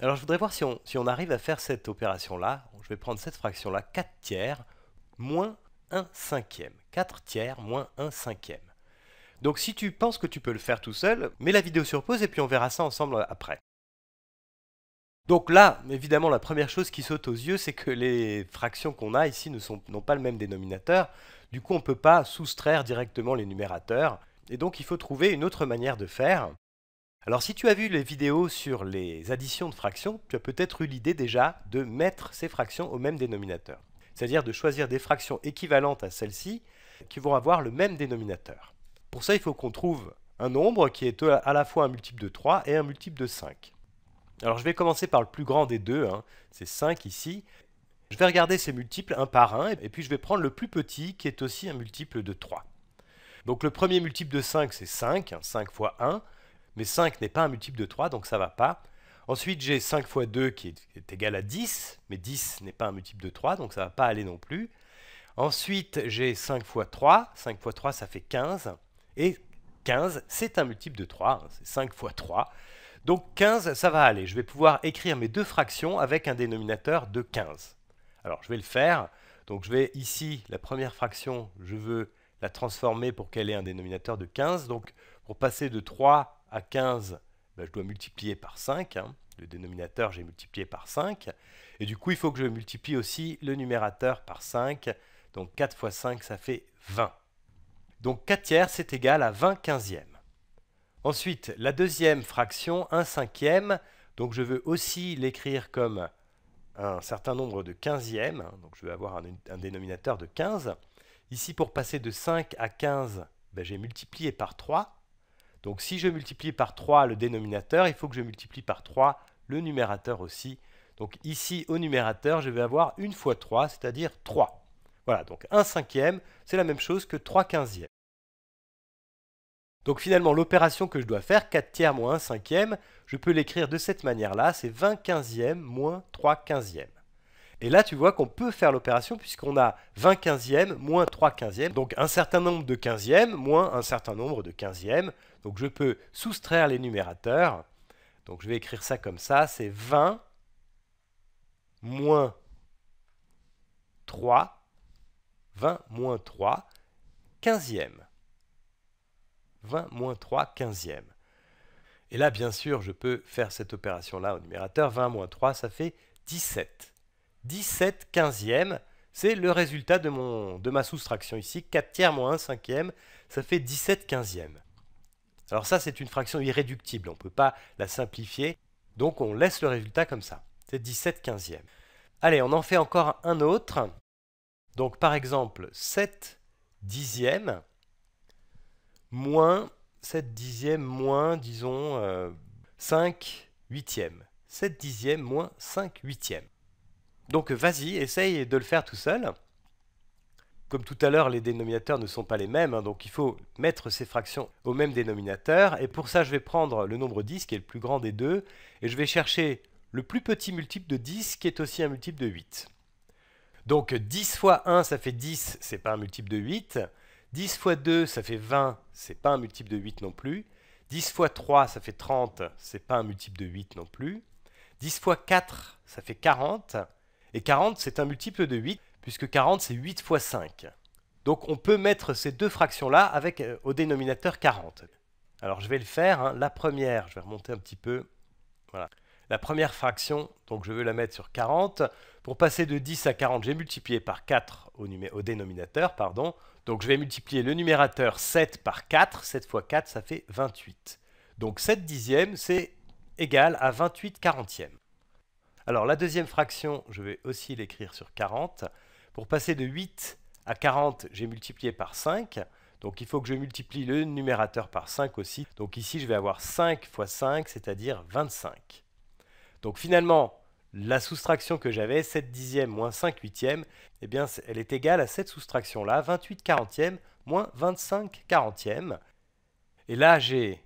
Alors je voudrais voir si on, arrive à faire cette opération-là. Je vais prendre cette fraction-là, 4 tiers moins 1 cinquième. 4 tiers moins 1 cinquième. Donc si tu penses que tu peux le faire tout seul, mets la vidéo sur pause et puis on verra ça ensemble après. Donc là, évidemment, la première chose qui saute aux yeux, c'est que les fractions qu'on a ici n'ont pas le même dénominateur. Du coup, on ne peut pas soustraire directement les numérateurs. Et donc, il faut trouver une autre manière de faire. Alors si tu as vu les vidéos sur les additions de fractions, tu as peut-être eu l'idée déjà de mettre ces fractions au même dénominateur. C'est-à-dire de choisir des fractions équivalentes à celles-ci qui vont avoir le même dénominateur. Pour ça, il faut qu'on trouve un nombre qui est à la fois un multiple de 3 et un multiple de 5. Alors je vais commencer par le plus grand des deux, hein. c'est 5 ici. Je vais regarder ces multiples un par un, et puis je vais prendre le plus petit qui est aussi un multiple de 3. Donc le premier multiple de 5 c'est 5, 5 hein, fois 1 mais 5 n'est pas un multiple de 3, donc ça ne va pas. Ensuite, j'ai 5 fois 2 qui est égal à 10, mais 10 n'est pas un multiple de 3, donc ça ne va pas aller non plus. Ensuite, j'ai 5 fois 3, 5 fois 3 ça fait 15, et 15 c'est un multiple de 3, hein, c'est 5 fois 3. Donc 15 ça va aller, je vais pouvoir écrire mes deux fractions avec un dénominateur de 15. Alors je vais le faire, donc je vais ici, la première fraction, je veux la transformer pour qu'elle ait un dénominateur de 15, donc pour passer de 3 à 15, ben, je dois multiplier par 5. Hein. Le dénominateur, j'ai multiplié par 5. Et du coup, il faut que je multiplie aussi le numérateur par 5. Donc 4 fois 5, ça fait 20. Donc 4 tiers, c'est égal à 20 quinzièmes. Ensuite, la deuxième fraction, 1 cinquième. Donc je veux aussi l'écrire comme un certain nombre de quinzièmes. Hein. Donc je veux avoir un, dénominateur de 15. Ici, pour passer de 5 à 15, ben, j'ai multiplié par 3. Donc si je multiplie par 3 le dénominateur, il faut que je multiplie par 3 le numérateur aussi. Donc ici, au numérateur, je vais avoir 1 fois 3, c'est-à-dire 3. Voilà, donc 1 cinquième, c'est la même chose que 3 quinzièmes. Donc finalement, l'opération que je dois faire, 4 tiers moins 1 cinquième, je peux l'écrire de cette manière-là, c'est 20 quinzièmes moins 3 quinzièmes. Et là, tu vois qu'on peut faire l'opération puisqu'on a 20 quinzièmes moins 3 quinzièmes, donc un certain nombre de quinzièmes moins un certain nombre de quinzièmes. Donc je peux soustraire les numérateurs. Donc je vais écrire ça comme ça, c'est 20 moins 3, 20 moins 3, e 20 moins 3, e Et là, bien sûr, je peux faire cette opération-là au numérateur. 20 moins 3, ça fait 17. 17 quinzièmes. C'est le résultat de, ma soustraction ici. 4 tiers moins 1 cinquième, ça fait 17 quinzièmes. Alors ça, c'est une fraction irréductible. On ne peut pas la simplifier. Donc on laisse le résultat comme ça. C'est 17 quinzièmes. Allez, on en fait encore un autre. Donc par exemple, 7 dixièmes moins 7 dixièmes moins, disons, 5 euh, huitièmes. 7 dixièmes moins 5 huitièmes. Donc vas-y, essaye de le faire tout seul. Comme tout à l'heure, les dénominateurs ne sont pas les mêmes, hein, donc il faut mettre ces fractions au même dénominateur. Et pour ça, je vais prendre le nombre 10, qui est le plus grand des deux, et je vais chercher le plus petit multiple de 10, qui est aussi un multiple de 8. Donc 10 fois 1, ça fait 10, c'est pas un multiple de 8. 10 fois 2, ça fait 20, ce c'est pas un multiple de 8 non plus. 10 fois 3, ça fait 30, c'est pas un multiple de 8 non plus. 10 fois 4, ça fait 40. Et 40, c'est un multiple de 8, puisque 40, c'est 8 fois 5. Donc on peut mettre ces deux fractions-là avec euh, au dénominateur 40. Alors je vais le faire, hein. la première, je vais remonter un petit peu, voilà. La première fraction, donc je veux la mettre sur 40. Pour passer de 10 à 40, j'ai multiplié par 4 au, au, dénominateur, pardon. Donc je vais multiplier le numérateur 7 par 4, 7 fois 4, ça fait 28. Donc 7 dixièmes, c'est égal à 28 quarantièmes. Alors la deuxième fraction, je vais aussi l'écrire sur 40. Pour passer de 8 à 40, j'ai multiplié par 5. Donc il faut que je multiplie le numérateur par 5 aussi. Donc ici, je vais avoir 5 fois 5, c'est-à-dire 25. Donc finalement, la soustraction que j'avais, 7 dixièmes moins 5 huitièmes, eh bien, elle est égale à cette soustraction-là, 28 quarantièmes moins 25 quarantièmes. Et là, j'ai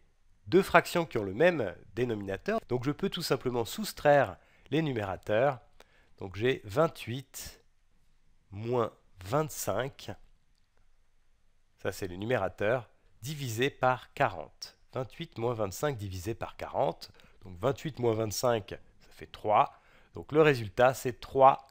deux fractions qui ont le même dénominateur, donc je peux tout simplement soustraire les numérateurs. Donc j'ai 28 moins 25, ça c'est le numérateur, divisé par 40. 28 moins 25 divisé par 40. Donc 28 moins 25, ça fait 3. Donc le résultat, c'est 3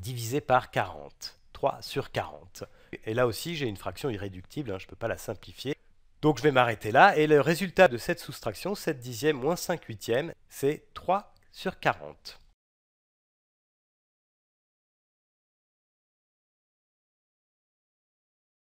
divisé par 40. 3 sur 40. Et là aussi, j'ai une fraction irréductible, hein, je ne peux pas la simplifier. Donc je vais m'arrêter là. Et le résultat de cette soustraction, 7 dixièmes moins 5 huitièmes, c'est 3 sur 40.